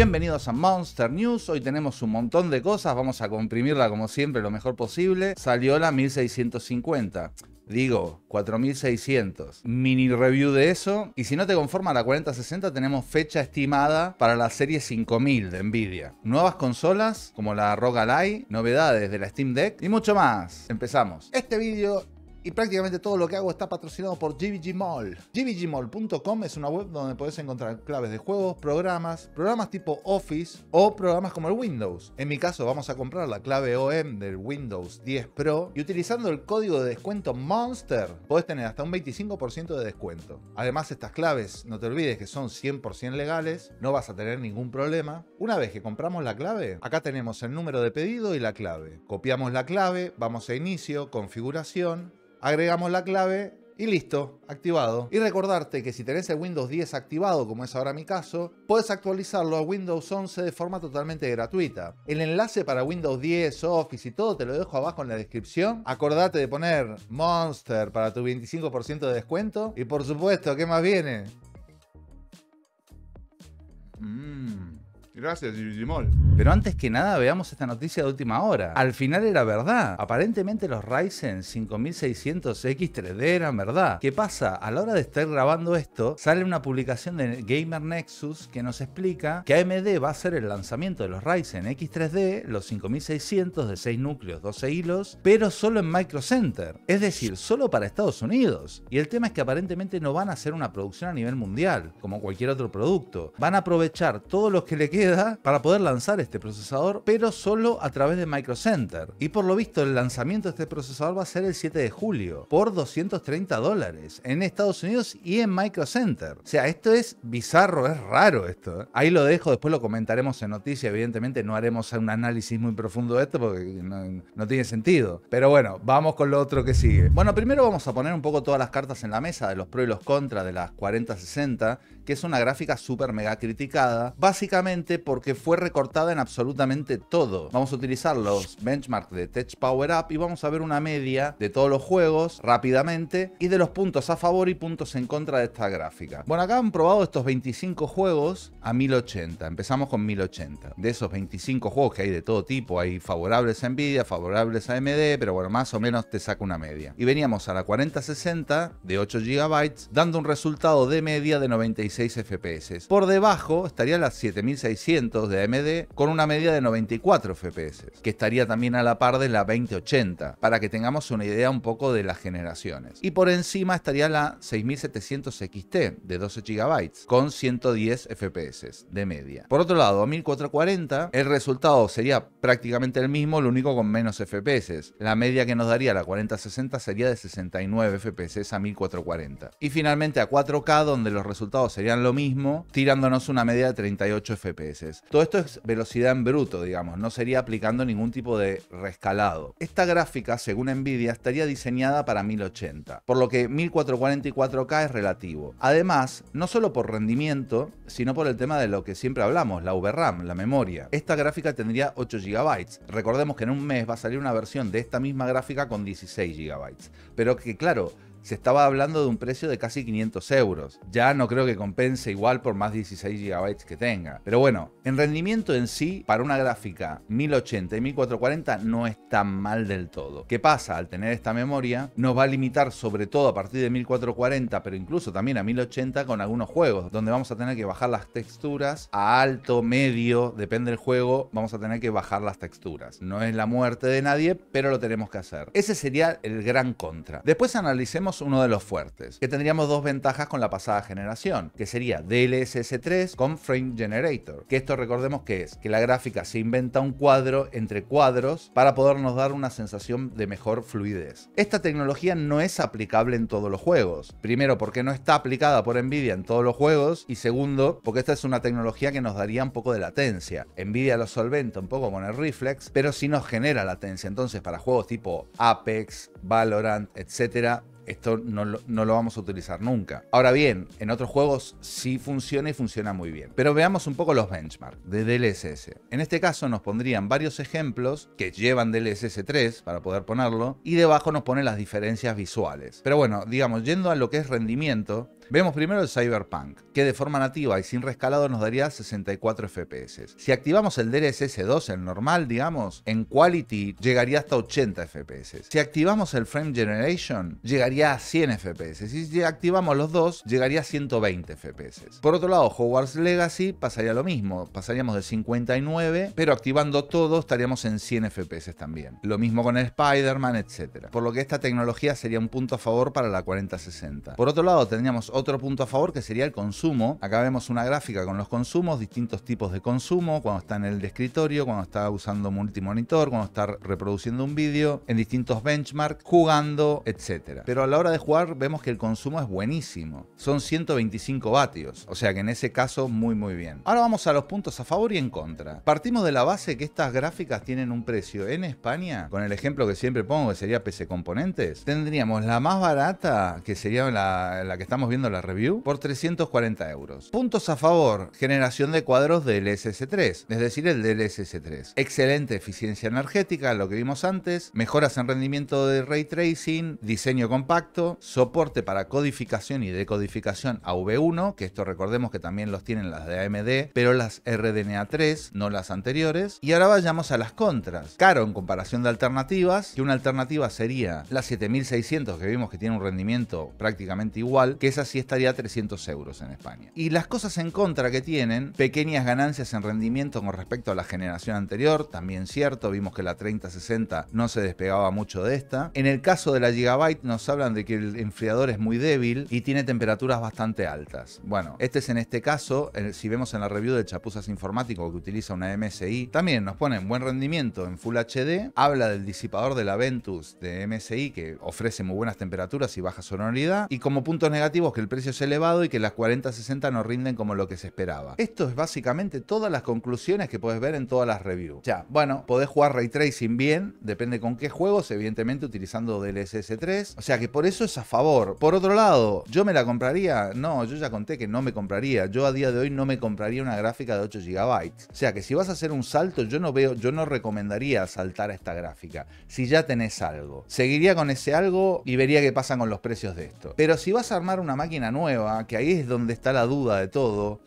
Bienvenidos a Monster News. Hoy tenemos un montón de cosas. Vamos a comprimirla como siempre lo mejor posible. Salió la 1650. Digo, 4600. Mini review de eso. Y si no te conforma la 4060, tenemos fecha estimada para la serie 5000 de Nvidia. Nuevas consolas como la ROG Ally, novedades de la Steam Deck y mucho más. Empezamos. Este vídeo y prácticamente todo lo que hago está patrocinado por GBG Mall. GBGmall.com es una web donde podés encontrar claves de juegos, programas, programas tipo Office o programas como el Windows. En mi caso vamos a comprar la clave OM del Windows 10 Pro y utilizando el código de descuento Monster podés tener hasta un 25% de descuento. Además estas claves, no te olvides que son 100% legales, no vas a tener ningún problema. Una vez que compramos la clave, acá tenemos el número de pedido y la clave. Copiamos la clave, vamos a inicio, configuración, agregamos la clave y listo, activado. Y recordarte que si tenés el Windows 10 activado, como es ahora mi caso, puedes actualizarlo a Windows 11 de forma totalmente gratuita. El enlace para Windows 10, Office y todo te lo dejo abajo en la descripción. Acordate de poner Monster para tu 25% de descuento. Y por supuesto, ¿qué más viene? Mmm. Gracias, Gimol. Pero antes que nada, veamos esta noticia de última hora. Al final era verdad. Aparentemente los Ryzen 5600X3D eran verdad. ¿Qué pasa? A la hora de estar grabando esto, sale una publicación de Gamer Nexus que nos explica que AMD va a hacer el lanzamiento de los Ryzen X3D, los 5600 de 6 núcleos, 12 hilos, pero solo en Micro Center. Es decir, solo para Estados Unidos. Y el tema es que aparentemente no van a hacer una producción a nivel mundial, como cualquier otro producto. Van a aprovechar todos los que le quedan para poder lanzar este procesador, pero solo a través de Micro Center. Y por lo visto el lanzamiento de este procesador va a ser el 7 de julio, por 230 dólares, en Estados Unidos y en Micro Center. O sea, esto es bizarro, es raro esto. ¿eh? Ahí lo dejo, después lo comentaremos en noticia evidentemente no haremos un análisis muy profundo de esto porque no, tiene sentido. Pero bueno, vamos con lo otro que sigue. Bueno, primero vamos a poner un poco todas las cartas en la mesa de los pros y los contras de las 40-60 que es una gráfica súper mega criticada, básicamente porque fue recortada en absolutamente todo. Vamos a utilizar los benchmarks de Tech Power Up y vamos a ver una media de todos los juegos rápidamente y de los puntos a favor y puntos en contra de esta gráfica. Bueno, acá han probado estos 25 juegos a 1080. Empezamos con 1080. De esos 25 juegos que hay de todo tipo, hay favorables a Nvidia, favorables a AMD, pero bueno, más o menos te saca una media. Y veníamos a la 4060 de 8 GB dando un resultado de media de 96 FPS. Por debajo estaría la 7600 de AMD con una media de 94 FPS, que estaría también a la par de la 2080, para que tengamos una idea un poco de las generaciones. Y por encima estaría la 6700 XT de 12 GB con 110 FPS de media. Por otro lado, a 1440 el resultado sería prácticamente el mismo, lo único con menos FPS. La media que nos daría la 4060 sería de 69 FPS a 1440. Y finalmente a 4K donde los resultados serían lo mismo, tirándonos una media de 38 FPS. Todo esto es velocidad en bruto, digamos, no sería aplicando ningún tipo de rescalado. Esta gráfica, según Nvidia, estaría diseñada para 1080, por lo que 1444K es relativo. Además, no solo por rendimiento, sino por el tema de lo que siempre hablamos, la VRAM, la memoria. Esta gráfica tendría 8 GB. Recordemos que en un mes va a salir una versión de esta misma gráfica con 16 GB. Pero que claro, se estaba hablando de un precio de casi 500 euros. Ya no creo que compense igual por más 16 GB que tenga. Pero bueno, en rendimiento en sí, para una gráfica 1080 y 1440 no es tan mal del todo. ¿Qué pasa? Al tener esta memoria, nos va a limitar sobre todo a partir de 1440, pero incluso también a 1080 con algunos juegos, donde vamos a tener que bajar las texturas a alto, medio, depende del juego, vamos a tener que bajar las texturas. No es la muerte de nadie, pero lo tenemos que hacer. Ese sería el gran contra. Después analicemos uno de los fuertes, que tendríamos dos ventajas con la pasada generación, que sería DLSS3 con Frame Generator, que esto recordemos que es que la gráfica se inventa un cuadro entre cuadros para podernos dar una sensación de mejor fluidez. Esta tecnología no es aplicable en todos los juegos, primero porque no está aplicada por Nvidia en todos los juegos y segundo porque esta es una tecnología que nos daría un poco de latencia. Nvidia lo solventa un poco con el Reflex, pero sí nos genera latencia, entonces para juegos tipo Apex, Valorant, etcétera, esto no lo, vamos a utilizar nunca. Ahora bien, en otros juegos sí funciona y funciona muy bien. Pero veamos un poco los benchmarks de DLSS. En este caso nos pondrían varios ejemplos que llevan DLSS 3 para poder ponerlo y debajo nos pone las diferencias visuales. Pero bueno, digamos, yendo a lo que es rendimiento, Vemos primero el Cyberpunk, que de forma nativa y sin rescalado nos daría 64 FPS. Si activamos el DLSS 2, el normal, digamos, en Quality llegaría hasta 80 FPS. Si activamos el Frame Generation, llegaría a 100 FPS. y Si activamos los dos, llegaría a 120 FPS. Por otro lado, Hogwarts Legacy pasaría lo mismo. Pasaríamos de 59, pero activando todo estaríamos en 100 FPS también. Lo mismo con el Spider-Man, etc. Por lo que esta tecnología sería un punto a favor para la 4060. Por otro lado, tendríamos otro punto a favor que sería el consumo. Acá vemos una gráfica con los consumos, distintos tipos de consumo, cuando está en el escritorio, cuando está usando multimonitor, cuando está reproduciendo un vídeo, en distintos benchmarks, jugando, etc. Pero a la hora de jugar vemos que el consumo es buenísimo. Son 125 vatios, o sea que en ese caso muy muy bien. Ahora vamos a los puntos a favor y en contra. Partimos de la base que estas gráficas tienen un precio en España, con el ejemplo que siempre pongo que sería PC Componentes, tendríamos la más barata que sería la, la que estamos viendo la review, por 340 euros. Puntos a favor, generación de cuadros del SS3, es decir, el del SS3. Excelente eficiencia energética, lo que vimos antes, mejoras en rendimiento de ray tracing, diseño compacto, soporte para codificación y decodificación av 1 que esto recordemos que también los tienen las de AMD, pero las RDNA 3, no las anteriores. Y ahora vayamos a las contras. Caro en comparación de alternativas, que una alternativa sería la 7600 que vimos que tiene un rendimiento prácticamente igual, que es así estaría 300 euros en España. Y las cosas en contra que tienen, pequeñas ganancias en rendimiento con respecto a la generación anterior, también cierto, vimos que la 3060 no se despegaba mucho de esta. En el caso de la Gigabyte nos hablan de que el enfriador es muy débil y tiene temperaturas bastante altas. Bueno, este es en este caso, si vemos en la review de Chapuzas Informático que utiliza una MSI, también nos ponen buen rendimiento en Full HD, habla del disipador de la Ventus de MSI que ofrece muy buenas temperaturas y baja sonoridad y como puntos negativos que el precio es elevado y que las 40-60 no rinden como lo que se esperaba. Esto es básicamente todas las conclusiones que puedes ver en todas las reviews. Ya, bueno, podés jugar Ray Tracing bien, depende con qué juegos, evidentemente utilizando DLSS 3. O sea que por eso es a favor. Por otro lado, ¿yo me la compraría? No, yo ya conté que no me compraría. Yo a día de hoy no me compraría una gráfica de 8 GB. O sea que si vas a hacer un salto, yo no veo, yo no recomendaría saltar a esta gráfica. Si ya tenés algo. Seguiría con ese algo y vería qué pasa con los precios de esto. Pero si vas a armar una máquina nueva, que ahí es donde está la duda de todo.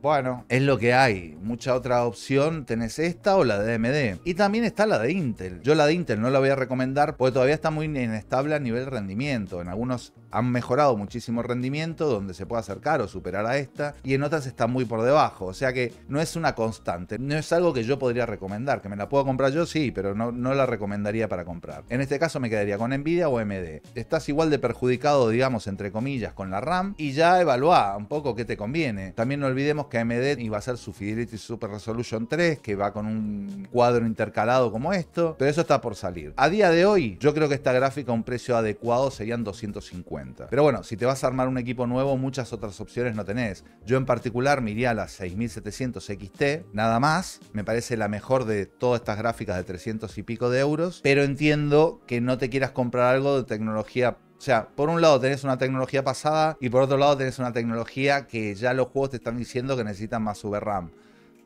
Bueno, es lo que hay. Mucha otra opción tenés esta o la de AMD. Y también está la de Intel. Yo la de Intel no la voy a recomendar porque todavía está muy inestable a nivel rendimiento. En algunos han mejorado muchísimo el rendimiento, donde se puede acercar o superar a esta, y en otras está muy por debajo. O sea que no es una constante, no es algo que yo podría recomendar. Que me la puedo comprar yo, sí, pero no, no la recomendaría para comprar. En este caso me quedaría con Nvidia o AMD. Estás igual de perjudicado, digamos, entre comillas, con la RAM, y ya evalúa un poco qué te conviene. También no olvidemos que AMD iba a ser su Fidelity Super Resolution 3, que va con un cuadro intercalado como esto, pero eso está por salir. A día de hoy, yo creo que esta gráfica a un precio adecuado serían 250. Pero bueno, si te vas a armar un equipo nuevo, muchas otras opciones no tenés. Yo en particular me a la 6700 XT, nada más. Me parece la mejor de todas estas gráficas de 300 y pico de euros. Pero entiendo que no te quieras comprar algo de tecnología o sea, por un lado tenés una tecnología pasada y por otro lado tenés una tecnología que ya los juegos te están diciendo que necesitan más VRAM.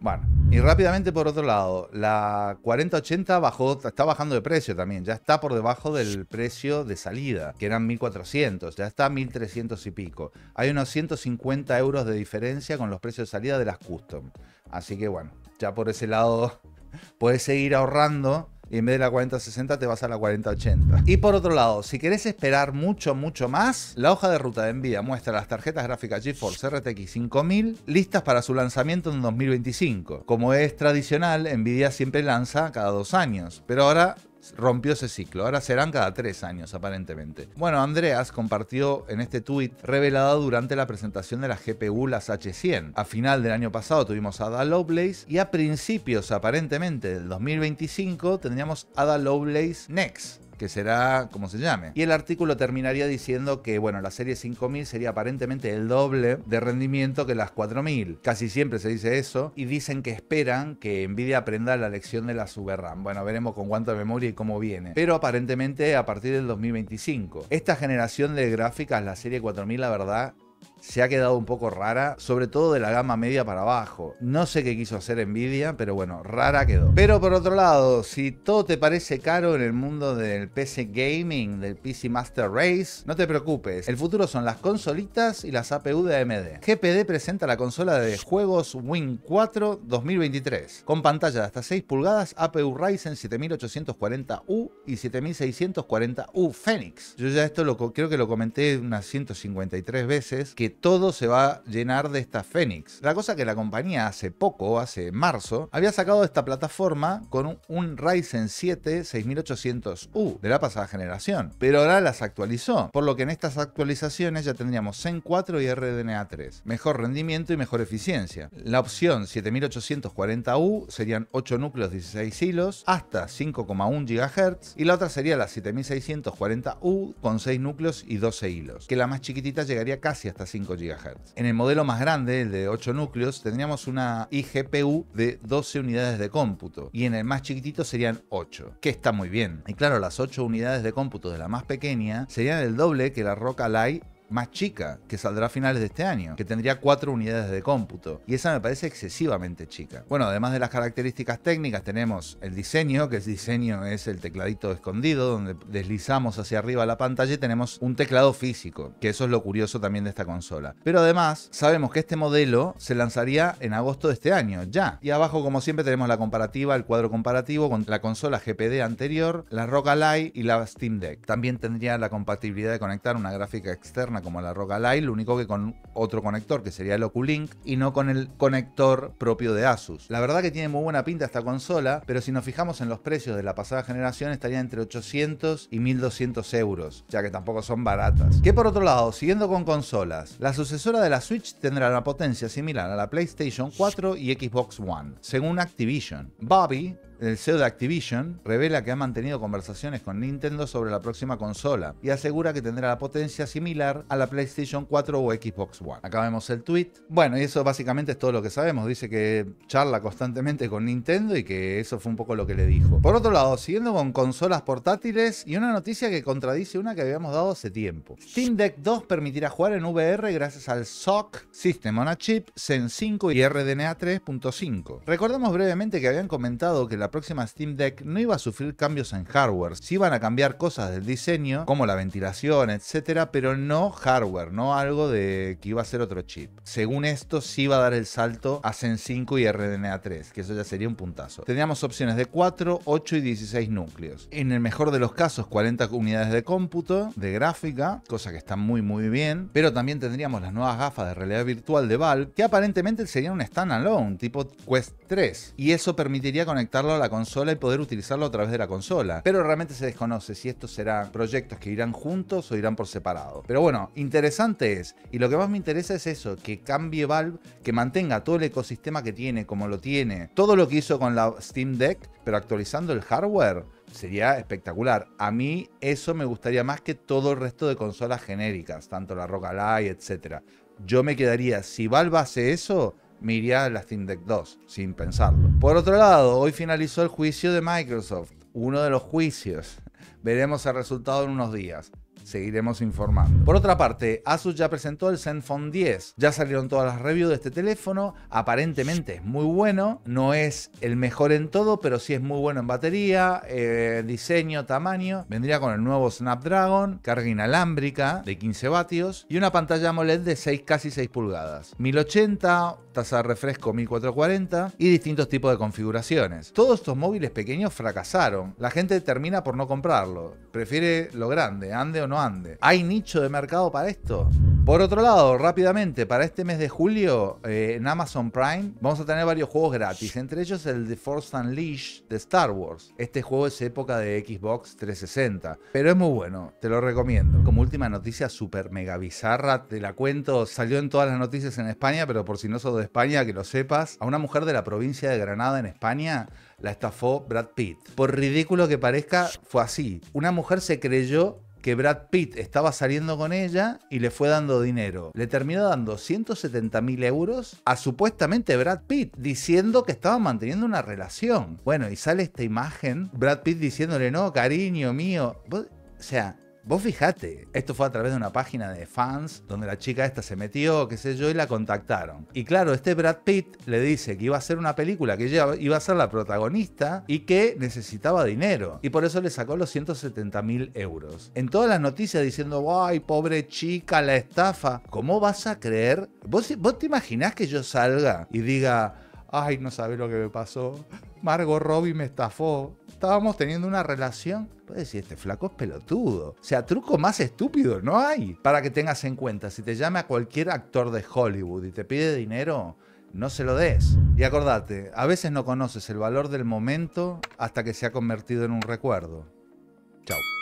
Bueno, y rápidamente por otro lado, la 4080 bajó, está bajando de precio también, ya está por debajo del precio de salida, que eran 1400, ya está 1300 y pico. Hay unos 150 euros de diferencia con los precios de salida de las custom. Así que bueno, ya por ese lado puedes seguir ahorrando y en vez de la 4060 te vas a la 4080. Y por otro lado, si querés esperar mucho, mucho más, la hoja de ruta de Nvidia muestra las tarjetas gráficas GeForce RTX 5000 listas para su lanzamiento en 2025. Como es tradicional, Nvidia siempre lanza cada dos años, pero ahora rompió ese ciclo. Ahora serán cada tres años, aparentemente. Bueno, Andreas compartió en este tuit revelada durante la presentación de la GPU, las H100. A final del año pasado tuvimos Ada Lovelace y a principios, aparentemente, del 2025 tendríamos Ada Lovelace Next que será como se llame. Y el artículo terminaría diciendo que, bueno, la serie 5000 sería aparentemente el doble de rendimiento que las 4000. Casi siempre se dice eso. Y dicen que esperan que Nvidia aprenda la lección de la Super RAM. Bueno, veremos con cuánta memoria y cómo viene. Pero aparentemente a partir del 2025. Esta generación de gráficas, la serie 4000, la verdad, se ha quedado un poco rara, sobre todo de la gama media para abajo. No sé qué quiso hacer Nvidia, pero bueno, rara quedó. Pero por otro lado, si todo te parece caro en el mundo del PC Gaming, del PC Master Race, no te preocupes, el futuro son las consolitas y las APU de AMD. GPD presenta la consola de juegos Win 4 2023, con pantalla de hasta 6 pulgadas, APU Ryzen 7840U y 7640U Phoenix. Yo ya esto lo, creo que lo comenté unas 153 veces, que todo se va a llenar de esta Fénix. La cosa que la compañía hace poco, hace marzo, había sacado esta plataforma con un, Ryzen 7 6800U de la pasada generación, pero ahora las actualizó, por lo que en estas actualizaciones ya tendríamos Zen 4 y RDNA 3, mejor rendimiento y mejor eficiencia. La opción 7840U serían 8 núcleos 16 hilos hasta 5,1 GHz y la otra sería la 7640U con 6 núcleos y 12 hilos, que la más chiquitita llegaría casi hasta 5 en el modelo más grande, el de 8 núcleos, tendríamos una iGPU de 12 unidades de cómputo y en el más chiquitito serían 8, que está muy bien. Y claro, las 8 unidades de cómputo de la más pequeña serían el doble que la Roca Light más chica, que saldrá a finales de este año, que tendría cuatro unidades de cómputo, y esa me parece excesivamente chica. Bueno, además de las características técnicas, tenemos el diseño, que el diseño es el tecladito escondido, donde deslizamos hacia arriba la pantalla y tenemos un teclado físico, que eso es lo curioso también de esta consola. Pero además, sabemos que este modelo se lanzaría en agosto de este año, ya. Y abajo, como siempre, tenemos la comparativa, el cuadro comparativo con la consola GPD anterior, la Rock Ally y la Steam Deck. También tendría la compatibilidad de conectar una gráfica externa como la Roca Lite, lo único que con otro conector, que sería el Oculink, y no con el conector propio de Asus. La verdad que tiene muy buena pinta esta consola, pero si nos fijamos en los precios de la pasada generación, estaría entre 800 y 1200 euros, ya que tampoco son baratas. Que por otro lado, siguiendo con consolas, la sucesora de la Switch tendrá una potencia similar a la PlayStation 4 y Xbox One, según Activision. Bobby el CEO de Activision revela que ha mantenido conversaciones con Nintendo sobre la próxima consola y asegura que tendrá la potencia similar a la PlayStation 4 o Xbox One. Acá el tweet. Bueno, y eso básicamente es todo lo que sabemos. Dice que charla constantemente con Nintendo y que eso fue un poco lo que le dijo. Por otro lado, siguiendo con consolas portátiles y una noticia que contradice una que habíamos dado hace tiempo. Steam Deck 2 permitirá jugar en VR gracias al SOC, System on a Chip, Zen 5 y RDNA 3.5. Recordemos brevemente que habían comentado que la próxima Steam Deck no iba a sufrir cambios en hardware. Sí iban a cambiar cosas del diseño, como la ventilación, etcétera, pero no hardware, no algo de que iba a ser otro chip. Según esto, sí iba a dar el salto a Zen 5 y RDNA 3, que eso ya sería un puntazo. Teníamos opciones de 4, 8 y 16 núcleos. En el mejor de los casos, 40 unidades de cómputo, de gráfica, cosa que está muy muy bien, pero también tendríamos las nuevas gafas de realidad virtual de Valve, que aparentemente serían un standalone, tipo Quest 3, y eso permitiría conectarlo a la consola y poder utilizarlo a través de la consola. Pero realmente se desconoce si estos serán proyectos que irán juntos o irán por separado. Pero bueno, interesante es. Y lo que más me interesa es eso, que cambie Valve, que mantenga todo el ecosistema que tiene, como lo tiene. Todo lo que hizo con la Steam Deck, pero actualizando el hardware sería espectacular. A mí eso me gustaría más que todo el resto de consolas genéricas, tanto la Rock Ally, etcétera Yo me quedaría, si Valve hace eso, miría iría la Steam Deck 2, sin pensarlo. Por otro lado, hoy finalizó el juicio de Microsoft, uno de los juicios. Veremos el resultado en unos días. Seguiremos informando. Por otra parte, Asus ya presentó el Zenfone 10. Ya salieron todas las reviews de este teléfono. Aparentemente es muy bueno. No es el mejor en todo, pero sí es muy bueno en batería, eh, diseño, tamaño. Vendría con el nuevo Snapdragon, carga inalámbrica de 15 vatios y una pantalla AMOLED de 6, casi 6 pulgadas. 1080 tasa de refresco 1440 y distintos tipos de configuraciones. Todos estos móviles pequeños fracasaron. La gente termina por no comprarlo. Prefiere lo grande, ande o no ande. ¿Hay nicho de mercado para esto? Por otro lado, rápidamente, para este mes de julio eh, en Amazon Prime vamos a tener varios juegos gratis, entre ellos el The Force Unleashed de Star Wars. Este juego es época de Xbox 360, pero es muy bueno, te lo recomiendo. Como última noticia súper mega bizarra, te la cuento, salió en todas las noticias en España, pero por si no sos de España, que lo sepas, a una mujer de la provincia de Granada en España la estafó Brad Pitt. Por ridículo que parezca, fue así. Una mujer se creyó que Brad Pitt estaba saliendo con ella y le fue dando dinero. Le terminó dando 170.000 mil euros a supuestamente Brad Pitt, diciendo que estaban manteniendo una relación. Bueno, y sale esta imagen, Brad Pitt diciéndole, no, cariño mío. O sea, Vos fijate, esto fue a través de una página de fans donde la chica esta se metió, qué sé yo, y la contactaron. Y claro, este Brad Pitt le dice que iba a hacer una película, que ella iba a ser la protagonista y que necesitaba dinero. Y por eso le sacó los 170 mil euros. En todas las noticias diciendo, ay, pobre chica, la estafa. ¿Cómo vas a creer? ¿Vos, vos te imaginás que yo salga y diga, ay, no sabés lo que me pasó? Margot Robbie me estafó estábamos teniendo una relación. Puedes decir, este flaco es pelotudo. O sea, truco más estúpido no hay. Para que tengas en cuenta, si te llama cualquier actor de Hollywood y te pide dinero, no se lo des. Y acordate, a veces no conoces el valor del momento hasta que se ha convertido en un recuerdo. Chao.